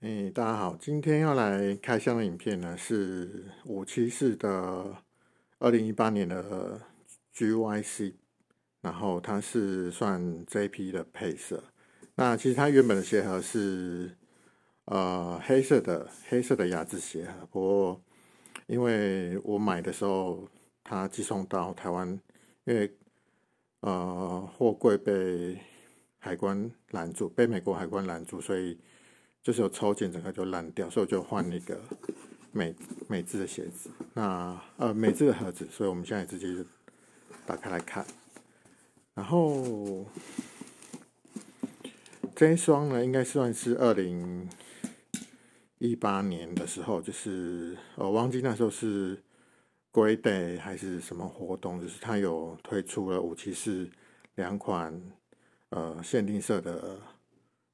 哎，大家好，今天要来开箱的影片呢是五七四的二零一八年的 G Y C，然后它是算 J P 的配色。那其实它原本的鞋盒是呃黑色的，黑色的雅致鞋盒。不过因为我买的时候它寄送到台湾，因为呃货柜被海关拦住，被美国海关拦住，所以。就是有抽筋，整个就烂掉，所以我就换那个美美制的鞋子。那呃，美制的盒子，所以我们现在直接打开来看。然后这一双呢，应该算是二零一八年的时候，就是我忘记那时候是 g r e Day 还是什么活动，就是他有推出了五七是两款呃限定色的。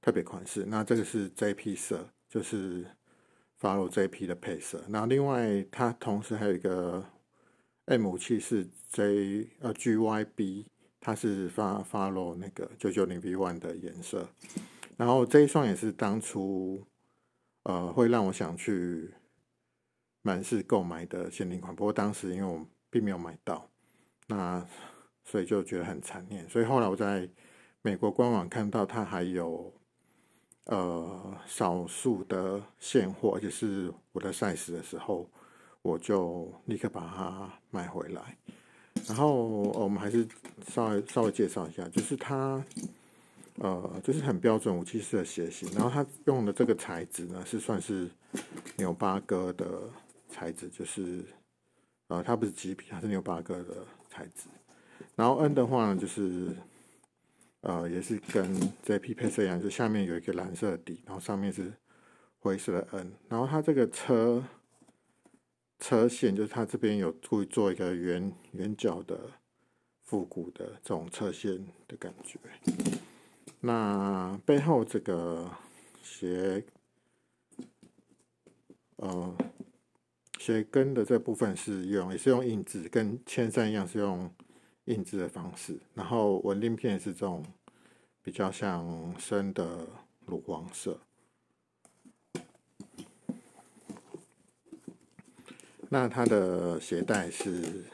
特别款式，那这个是 JP 色，就是 Follow JP 的配色。那另外它同时还有一个 M 气是 J 呃 GYB，它是 Follow 那个9 9 0 b e 的颜色。然后这一双也是当初呃会让我想去满市购买的限定款，不过当时因为我并没有买到，那所以就觉得很残念。所以后来我在美国官网看到它还有。呃，少数的现货，而且是我的 size 的时候，我就立刻把它买回来。然后，我们还是稍微稍微介绍一下，就是它，呃，就是很标准武器式的鞋型。然后，它用的这个材质呢，是算是纽巴哥的材质，就是，呃，它不是麂皮，它是纽巴哥的材质。然后，N 的话呢，就是。呃，也是跟 JP 配色一样，就下面有一个蓝色底，然后上面是灰色的 N。然后它这个车车线，就是它这边有故意做一个圆圆角的复古的这种车线的感觉。那背后这个鞋，呃，鞋跟的这部分是用也是用硬质，跟千山一样是用。印制的方式，然后纹定片是这种比较像深的乳黄色。那它的鞋带是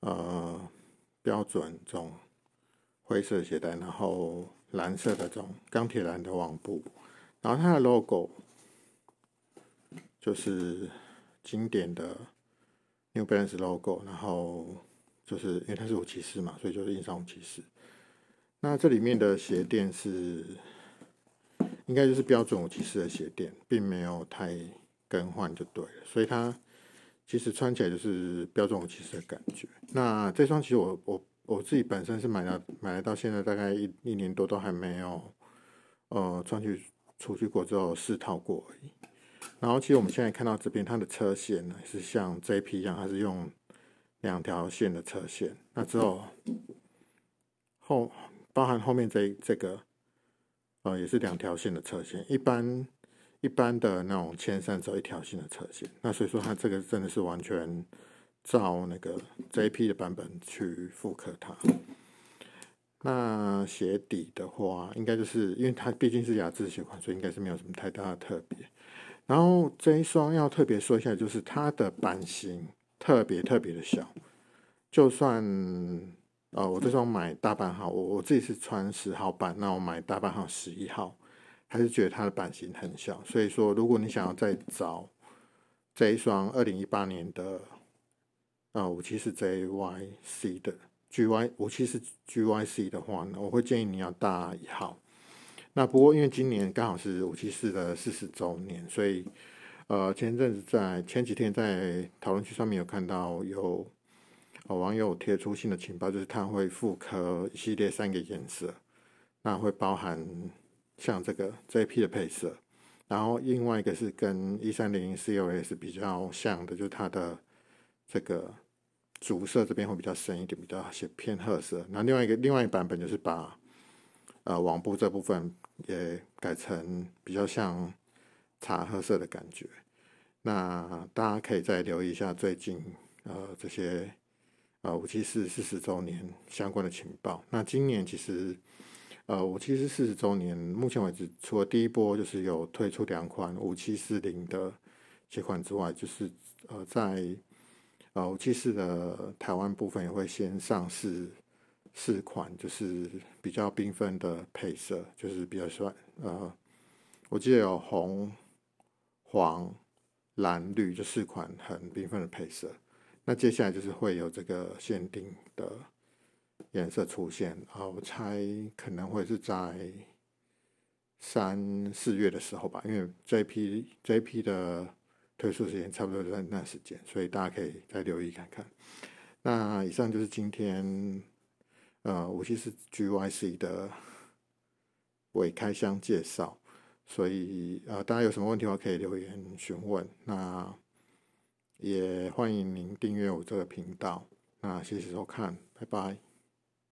呃标准这种灰色鞋带，然后蓝色的这种钢铁蓝的网布，然后它的 logo 就是经典的 New Balance logo，然后。就是因为它是五骑士嘛，所以就是硬伤五骑士。那这里面的鞋垫是应该就是标准五骑士的鞋垫，并没有太更换就对了，所以它其实穿起来就是标准五骑士的感觉。那这双其实我我我自己本身是买了买来到现在大概一一年多都还没有呃穿去出去过，之后试套过而已。然后其实我们现在看到这边它的车线呢是像 JP 一样，它是用。两条线的侧线，那之后后包含后面这这个，呃，也是两条线的侧线。一般一般的那种千三走一条线的侧线。那所以说，它这个真的是完全照那个 J P 的版本去复刻它。那鞋底的话，应该就是因为它毕竟是雅致鞋款，所以应该是没有什么太大的特别。然后这一双要特别说一下，就是它的版型。特别特别的小，就算呃，我这双买大半号，我我自己是穿十号半，那我买大半号十一号，还是觉得它的版型很小。所以说，如果你想要再找这一双二零一八年的啊五七四 JYC 的 GY 五七四 GYC 的话，呢，我会建议你要大一号。那不过因为今年刚好是五七四的四十周年，所以。呃，前阵子在前几天在讨论区上面有看到有呃网友贴出新的情报，就是它会复刻系列三个颜色，那会包含像这个 J P 的配色，然后另外一个是跟一三零 C O S 比较像的，就是它的这个主色这边会比较深一点，比较偏偏褐色。那另外一个另外一个版本就是把呃网布这部分也改成比较像。茶褐色的感觉，那大家可以再留意一下最近呃这些呃五七四四十周年相关的情报。那今年其实呃五七四四十周年目前为止，除了第一波就是有推出两款五七四零的这款之外，就是呃在呃五七四的台湾部分也会先上市四款，就是比较缤纷的配色，就是比较帅呃，我记得有红。黄、蓝、绿，这四款很缤纷的配色。那接下来就是会有这个限定的颜色出现啊！我猜可能会是在三四月的时候吧，因为这一批这一批的推出时间差不多在那时间，所以大家可以再留意看看。那以上就是今天呃无锡市 G Y C 的尾开箱介绍。所以，呃，大家有什么问题的话，可以留言询问。那也欢迎您订阅我这个频道。那谢谢收看，拜拜。